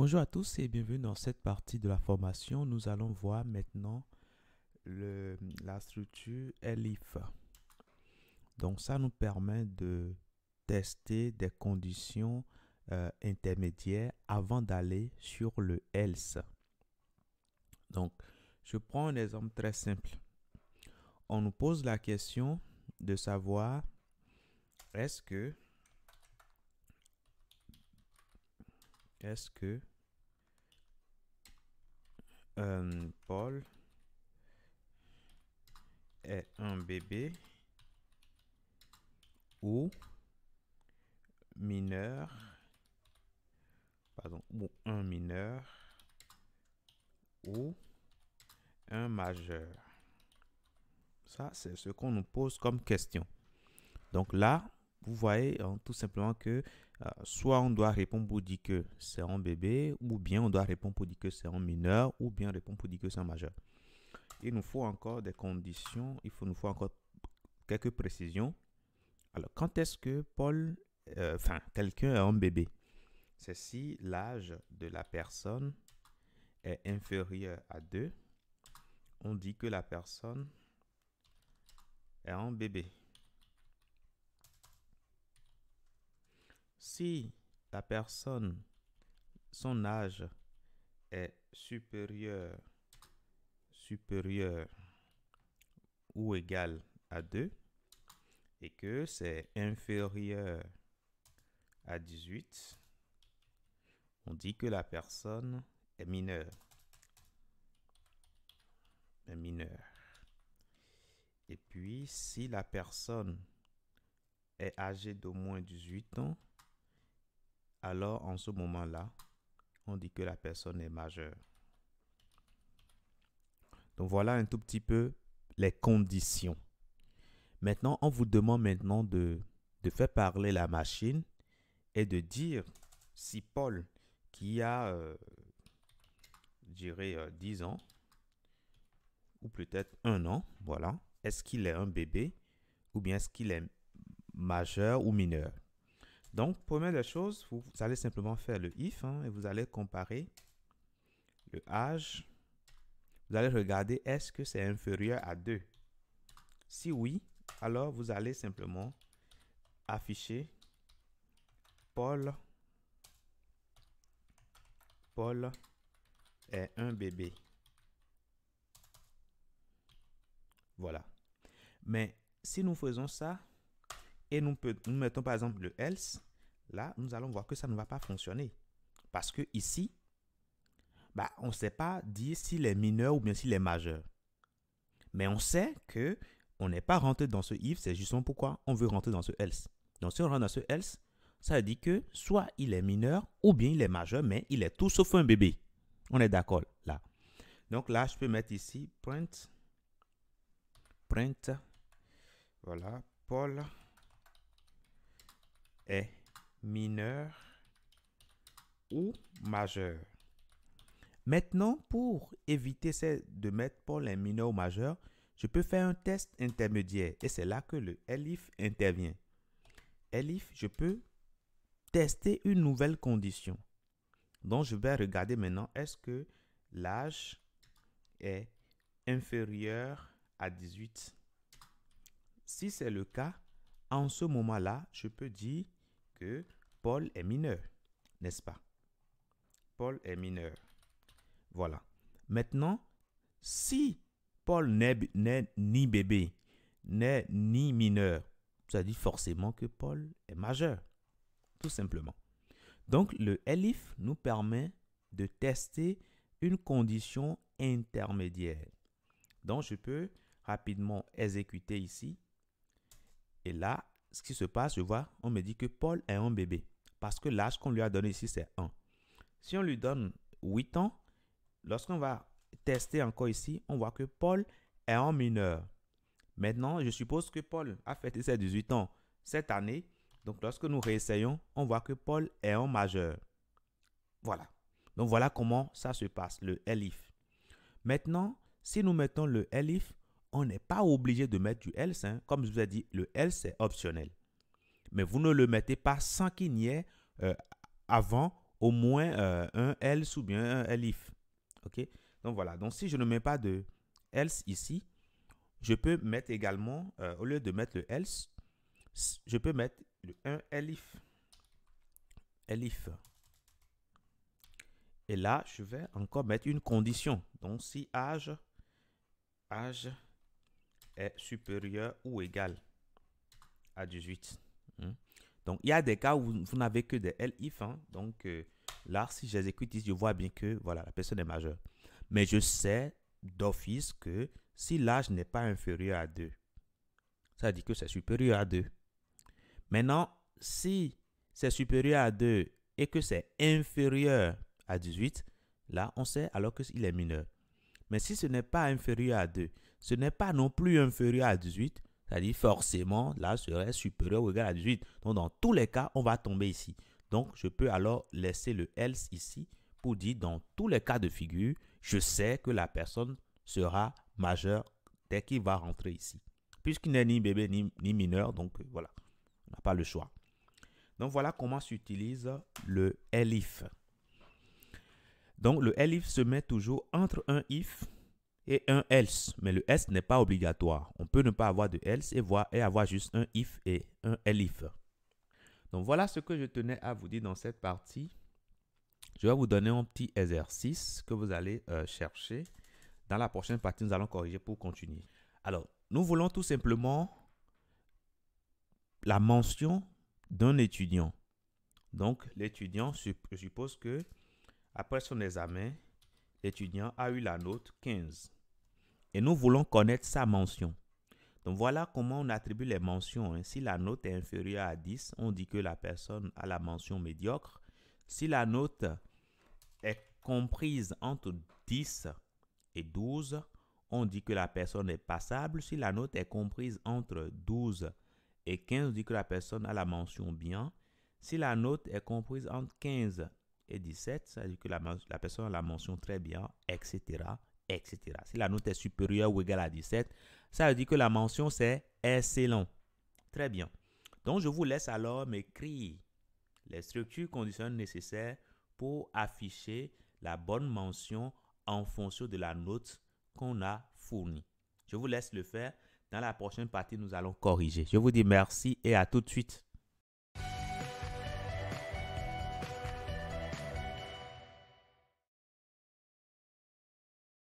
Bonjour à tous et bienvenue dans cette partie de la formation. Nous allons voir maintenant la structure ELIF. Donc ça nous permet de tester des conditions euh, intermédiaires avant d'aller sur le else. Donc je prends un exemple très simple. On nous pose la question de savoir est-ce que est-ce que euh, Paul est un bébé ou mineur, pardon, ou un mineur ou un majeur. Ça, c'est ce qu'on nous pose comme question. Donc là, vous voyez hein, tout simplement que euh, soit on doit répondre pour dire que c'est un bébé, ou bien on doit répondre pour dire que c'est un mineur, ou bien répondre pour dire que c'est un majeur. Il nous faut encore des conditions, il faut, nous faut encore quelques précisions. Alors, quand est-ce que Paul, euh, enfin, quelqu'un est un bébé C'est si l'âge de la personne est inférieur à 2, on dit que la personne est un bébé. Si la personne, son âge est supérieur, supérieur ou égal à 2 et que c'est inférieur à 18, on dit que la personne est mineure. Est mineure. Et puis, si la personne est âgée d'au moins 18 ans alors en ce moment-là, on dit que la personne est majeure. Donc voilà un tout petit peu les conditions. Maintenant, on vous demande maintenant de, faire parler la machine et de dire si Paul, qui a, euh, dirais, 10 euh, ans, ou peut-être un an, voilà, est-ce qu'il est un bébé ou bien est-ce qu'il est majeur ou mineur donc, première des choses, vous, allez simplement faire le if hein, et vous allez comparer le âge. Vous allez regarder est-ce que c'est inférieur à 2. Si oui, alors vous allez simplement afficher Paul. Paul est un bébé. Voilà. Mais si nous faisons ça et nous mettons par exemple le else, là, nous allons voir que ça ne va pas fonctionner. Parce que ici, bah, on ne sait pas dire s'il est mineur ou bien s'il est majeur. Mais on sait que on n'est pas rentré dans ce if, c'est justement pourquoi on veut rentrer dans ce else. Donc si on rentre dans ce else, ça dit que soit il est mineur ou bien il est majeur, mais il est tout sauf un bébé. On est d'accord là. Donc là, je peux mettre ici print, print, voilà, Paul est mineur ou majeur. Maintenant, pour éviter de mettre Paul les mineur ou majeur, je peux faire un test intermédiaire et c'est là que le elif intervient. Elif, je peux tester une nouvelle condition. Donc, je vais regarder maintenant est-ce que l'âge est inférieur à 18. Si c'est le cas, en ce moment-là, je peux dire Paul est mineur, n'est-ce pas Paul est mineur. Voilà. Maintenant, si Paul n'est ni bébé, n'est ni mineur, ça dit forcément que Paul est majeur, tout simplement. Donc le elif nous permet de tester une condition intermédiaire. Donc je peux rapidement exécuter ici. Et là, ce qui se passe, je vois, on me dit que Paul est un bébé. Parce que l'âge qu'on lui a donné ici, c'est 1. Si on lui donne 8 ans, lorsqu'on va tester encore ici, on voit que Paul est en mineur. Maintenant, je suppose que Paul a fêté ses 18 ans cette année. Donc, lorsque nous réessayons, on voit que Paul est en majeur. Voilà. Donc, voilà comment ça se passe, le ELIF. Maintenant, si nous mettons le ELIF on n'est pas obligé de mettre du else. Comme je vous ai dit, le else est optionnel. Mais vous ne le mettez pas sans qu'il n'y ait euh, avant au moins euh, un else ou bien un elif. OK? Donc voilà. Donc si je ne mets pas de else ici, je peux mettre également, euh, au lieu de mettre le else, je peux mettre un elif. Elif. Et là, je vais encore mettre une condition. Donc si âge, âge est supérieur ou égal à 18. Hmm? Donc, il y a des cas où vous n'avez que des LIF. Hein. Donc, euh, là, si j'exécute je vois bien que voilà, la personne est majeure. Mais je sais d'office que si l'âge n'est pas inférieur à 2, ça dit que c'est supérieur à 2. Maintenant, si c'est supérieur à 2 et que c'est inférieur à 18, là, on sait alors qu'il est mineur. Mais si ce n'est pas inférieur à 2, ce n'est pas non plus inférieur à 18, c'est-à-dire forcément, là serait supérieur ou égal à 18. Donc, dans tous les cas, on va tomber ici. Donc, je peux alors laisser le else ici pour dire dans tous les cas de figure, je sais que la personne sera majeure dès qu'il va rentrer ici. Puisqu'il n'est ni bébé ni, mineur, donc euh, voilà, on n'a pas le choix. Donc, voilà comment s'utilise le elif. Donc le elif se met toujours entre un if et un else, mais le else n'est pas obligatoire. On peut ne pas avoir de else et, voir, et avoir juste un if et un elif. Donc voilà ce que je tenais à vous dire dans cette partie. Je vais vous donner un petit exercice que vous allez euh, chercher. Dans la prochaine partie, nous allons corriger pour continuer. Alors, nous voulons tout simplement la mention d'un étudiant. Donc, l'étudiant, je suppose que après son examen, l'étudiant a eu la note 15. Et nous voulons connaître sa mention. Donc voilà comment on attribue les mentions. Hein. Si la note est inférieure à 10, on dit que la personne a la mention médiocre. Si la note est comprise entre 10 et 12, on dit que la personne est passable. Si la note est comprise entre 12 et 15, on dit que la personne a la mention bien. Si la note est comprise entre 15 et 17, ça veut dire que la, la personne la mention très bien, etc., etc. Si la note est supérieure ou égale à 17, ça veut dire que la mention, c'est excellent. Très bien. Donc, je vous laisse alors m'écrire les structures conditionnelles nécessaires pour afficher la bonne mention en fonction de la note qu'on a fournie. Je vous laisse le faire. Dans la prochaine partie, nous allons corriger. Je vous dis merci et à tout de suite.